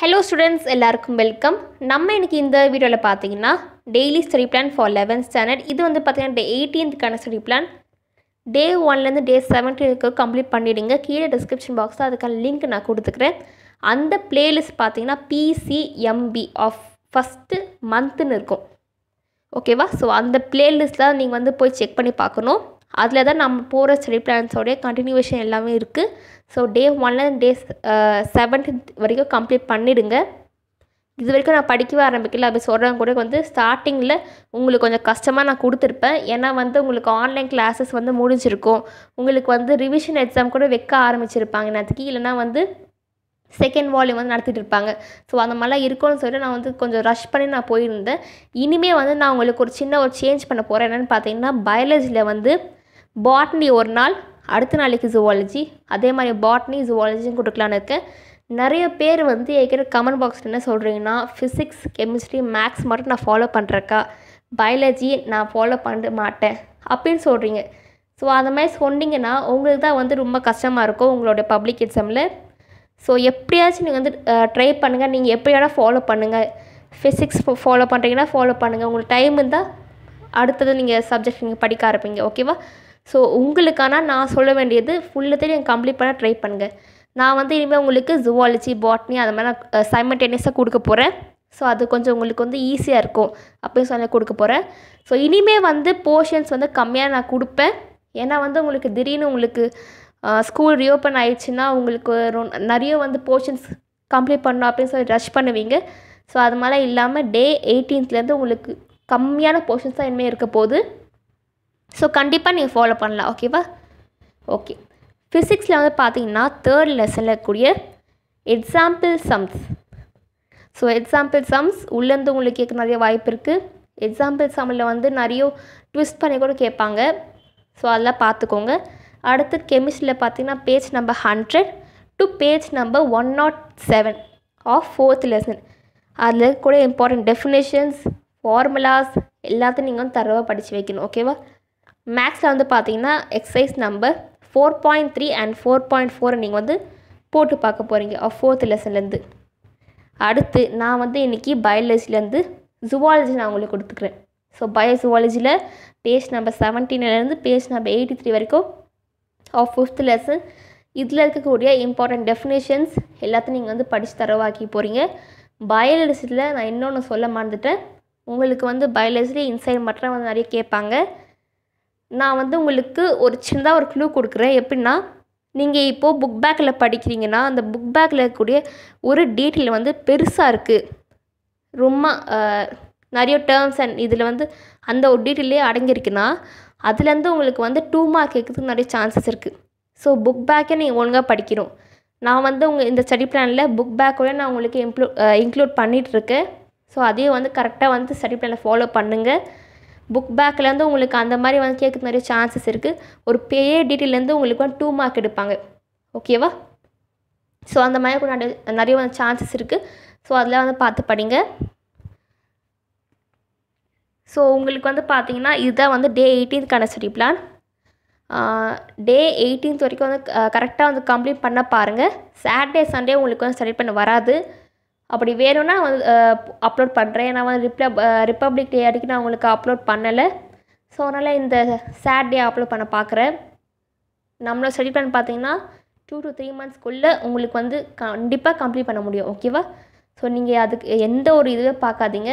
hello students எல்லாருக்கும் welcome நம்ம எனக்கு இந்த வீடியோவில் பார்த்தீங்கன்னா daily study plan for eleventh standard இது வந்து பார்த்தீங்கன்னா டே எயிட்டீன்த்துக்கான ஸ்டடி பிளான் டே ஒன்லேருந்து டே செவன்டீனுக்கு கம்ப்ளீட் பண்ணிவிடுங்க கீழே டிஸ்கிரிப்ஷன் பாக்ஸில் அதுக்கான லிங்க் நான் கொடுத்துக்கிறேன் அந்த பிளேலிஸ்ட் பார்த்தீங்கன்னா பிசிஎம்பி ஆஃப் ஃபஸ்ட்டு மந்த்துன்னு இருக்கும் ஓகேவா ஸோ அந்த பிளேலிஸ்ட்டில் நீங்கள் வந்து போய் செக் பண்ணி பார்க்கணும் அதில் தான் நம்ம போகிற ஸ்டடி பிளான்ஸோடைய கண்டினியூவேஷன் எல்லாமே இருக்குது ஸோ டே ஒன்லேருந்து டே செவன்டீன்த் வரைக்கும் கம்ப்ளீட் பண்ணிவிடுங்க இது வரைக்கும் நான் படிக்கவே ஆரம்பிக்கல அப்படி சொல்கிறவங்க கூட வந்து ஸ்டார்டிங்கில் உங்களுக்கு கொஞ்சம் கஷ்டமாக நான் கொடுத்துருப்பேன் ஏன்னா வந்து உங்களுக்கு ஆன்லைன் கிளாஸஸ் வந்து முடிஞ்சிருக்கும் உங்களுக்கு வந்து ரிவிஷன் எக்ஸாம் கூட வைக்க ஆரம்பிச்சிருப்பாங்க நேற்றுக்கு இல்லைனா வந்து செகண்ட் வால்யூம் வந்து நடத்திட்டு இருப்பாங்க ஸோ அந்த மாதிரிலாம் இருக்கும்னு சொல்லிட்டு நான் வந்து கொஞ்சம் ரஷ் பண்ணி நான் போயிருந்தேன் இனிமேல் வந்து நான் உங்களுக்கு ஒரு சின்ன ஒரு சேஞ்ச் பண்ண போகிறேன் என்னென்னு பார்த்தீங்கன்னா பயாலஜியில் வந்து பாட்னி ஒரு நாள் அடுத்த நாளைக்கு ஜுவாலஜி அதே மாதிரி பாட்னி ஜுவாலஜின்னு கொடுக்கலான்னு இருக்கேன் நிறைய பேர் வந்து என்கிட்ட கமெண்ட் பாக்ஸ் என்ன சொல்கிறீங்கன்னா ஃபிசிக்ஸ் கெமிஸ்ட்ரி மேக்ஸ் மட்டும் நான் ஃபாலோ பண்ணுறக்கா பயாலஜி நான் ஃபாலோ பண்ண மாட்டேன் அப்படின்னு சொல்கிறீங்க ஸோ அந்த மாதிரி சொன்னிங்கன்னா உங்களுக்கு தான் வந்து ரொம்ப கஷ்டமாக இருக்கும் உங்களுடைய பப்ளிக் எக்ஸாமில் ஸோ எப்படியாச்சும் நீங்கள் வந்து ட்ரை பண்ணுங்கள் நீங்கள் எப்படி ஃபாலோ பண்ணுங்கள் ஃபிசிக்ஸ் ஃபாலோ பண்ணுறீங்கன்னா ஃபாலோ பண்ணுங்கள் உங்களுக்கு டைம் இருந்தால் அடுத்தது நீங்கள் சப்ஜெக்ட் நீங்கள் படிக்க ஆரம்பிங்க ஓகேவா ஸோ உங்களுக்கான நான் சொல்ல வேண்டியது ஃபுல்லத்தையும் நீங்கள் கம்ப்ளீட் பண்ண ட்ரை பண்ணுங்கள் நான் வந்து இனிமேல் உங்களுக்கு ஜுவாலஜி பாட்னி அது மாதிரி நான் சைமல்டேனியஸாக கொடுக்க போகிறேன் ஸோ அது கொஞ்சம் உங்களுக்கு வந்து ஈஸியாக இருக்கும் அப்படின்னு சொல்லி கொடுக்க போகிறேன் ஸோ இனிமேல் வந்து போர்ஷன்ஸ் வந்து கம்மியாக நான் கொடுப்பேன் ஏன்னா வந்து உங்களுக்கு திடீர்னு உங்களுக்கு ஸ்கூல் ரீஓப்பன் ஆயிடுச்சுன்னா உங்களுக்கு நிறைய வந்து போர்ஷன்ஸ் கம்ப்ளீட் பண்ணணும் அப்படின்னு சொல்லி ரஷ் பண்ணுவீங்க ஸோ அது மாதிரிலாம் இல்லாமல் டே எயிட்டீன்த்லேருந்து உங்களுக்கு கம்மியான போர்ஷன்ஸ் தான் இனிமேல் இருக்க போகுது ஸோ கண்டிப்பாக நீங்கள் ஃபாலோ பண்ணலாம் ஓகேவா ஓகே ஃபிசிக்ஸில் வந்து பார்த்தீங்கன்னா தேர்ட் லெசனில் இருக்கக்கூடிய example sums so example sums உள்ளேருந்து உங்களுக்கு கேட்க நிறைய வாய்ப்பு இருக்குது எக்ஸாம்பிள் சம்மில் வந்து நிறைய ட்விஸ்ட் பண்ணி கூட கேட்பாங்க ஸோ அதெல்லாம் பார்த்துக்கோங்க அடுத்து கெமிஸ்ட்ரியில் பார்த்திங்கன்னா page number hundred to page number one nought seven of fourth lesson அதில் கூட இம்பார்ட்டன்ட் டெஃபினேஷன்ஸ் ஃபார்முலாஸ் எல்லாத்தையும் நீங்கள் வந்து தரவாக படித்து வைக்கணும் ஓகேவா மேக்ஸில் வந்து பார்த்தீங்கன்னா exercise number four point three and four point ஃபோரை நீங்கள் வந்து போட்டு பார்க்க போகிறீங்க ஆஃப் ஃபோர்த் லெசன்லேருந்து அடுத்து நான் வந்து இன்றைக்கி பயாலஜிலேருந்து ஜுவாலஜி நான் உங்களுக்கு கொடுத்துக்கிறேன் ஸோ பயோ ஜுவாலஜியில் பேஜ் நம்பர் செவன்டீன்லேருந்து பேஜ் நம்பர் எயிட்டி த்ரீ வரைக்கும் ஆஃப் ஃபிஃப்த் லெசன் இதில் இருக்கக்கூடிய இம்பார்ட்டண்ட் டெஃபினேஷன்ஸ் எல்லாத்தையும் நீங்கள் வந்து படித்து தரவாக்கி போகிறீங்க பயாலஜிஸில் நான் இன்னொன்று சொல்ல மறந்துட்டேன் உங்களுக்கு வந்து பயாலஜிலேயே இன்சைட் மட்டும் வந்து நிறைய கேட்பாங்க நான் வந்து உங்களுக்கு ஒரு சின்னதாக ஒரு க்ளூ கொடுக்குறேன் எப்படின்னா நீங்கள் இப்போது புக் பேக்கில் படிக்கிறீங்கன்னா அந்த புக் பேக்கில் இருக்கக்கூடிய ஒரு டீட்டெயில் வந்து பெருசாக இருக்குது ரொம்ப நிறைய டேர்ம்ஸ் அண்ட் இதில் வந்து அந்த ஒரு டீட்டெயிலே அடங்கியிருக்குன்னா அதுலேருந்து உங்களுக்கு வந்து டூ மார்க் கேட்கறதுக்கு நிறைய சான்சஸ் இருக்குது ஸோ புக் பேக்கே நீங்கள் ஒழுங்காக படிக்கணும் நான் வந்து உங்கள் இந்த ஸ்டடி பிளானில் புக் பேக்கோட நான் உங்களுக்கு இம்ப்ளூ இன்க்ளூட் பண்ணிகிட்ருக்கேன் ஸோ அதையும் வந்து கரெக்டாக வந்து ஸ்டடி பிளானில் ஃபாலோ பண்ணுங்கள் புக் பேக்லேருந்து உங்களுக்கு அந்த மாதிரி வந்து கேட்குறது நிறைய சான்சஸ் இருக்குது ஒரு பேயே டீட்டெயிலேருந்து உங்களுக்கு வந்து டூ மார்க் எடுப்பாங்க ஓகேவா ஸோ அந்த மாதிரி கூட நிறைய வந்து சான்சஸ் இருக்குது ஸோ அதெல்லாம் வந்து பார்த்து படிங்க ஸோ உங்களுக்கு வந்து பார்த்தீங்கன்னா இதுதான் வந்து டே எயிட்டீன்த்கான ஸ்டடி பிளான் டே எயிட்டீன்த் வரைக்கும் வந்து கரெக்டாக வந்து கம்ப்ளீட் பண்ண பாருங்கள் சாட்டர்டே சண்டே உங்களுக்கு வந்து ஸ்டடி பண்ண வராது அப்படி வேணும்னா வந்து அப்லோட் பண்ணுறேன் நான் வந்து ரிப்ள ரிப்பப்ளிக் டே அடிக்கி நான் உங்களுக்கு அப்லோட் பண்ணலை ஸோ அதனால் இந்த சாட்டர்டே அப்லோட் பண்ண பார்க்குறேன் நம்மளோட ஸ்டடி பிளான் பார்த்தீங்கன்னா டூ டு த்ரீ மந்த்ஸ்க்குள்ளே உங்களுக்கு வந்து கண்டிப்பாக கம்ப்ளீட் பண்ண முடியும் ஓகேவா ஸோ நீங்கள் அதுக்கு எந்த ஒரு இதுவே பார்க்காதீங்க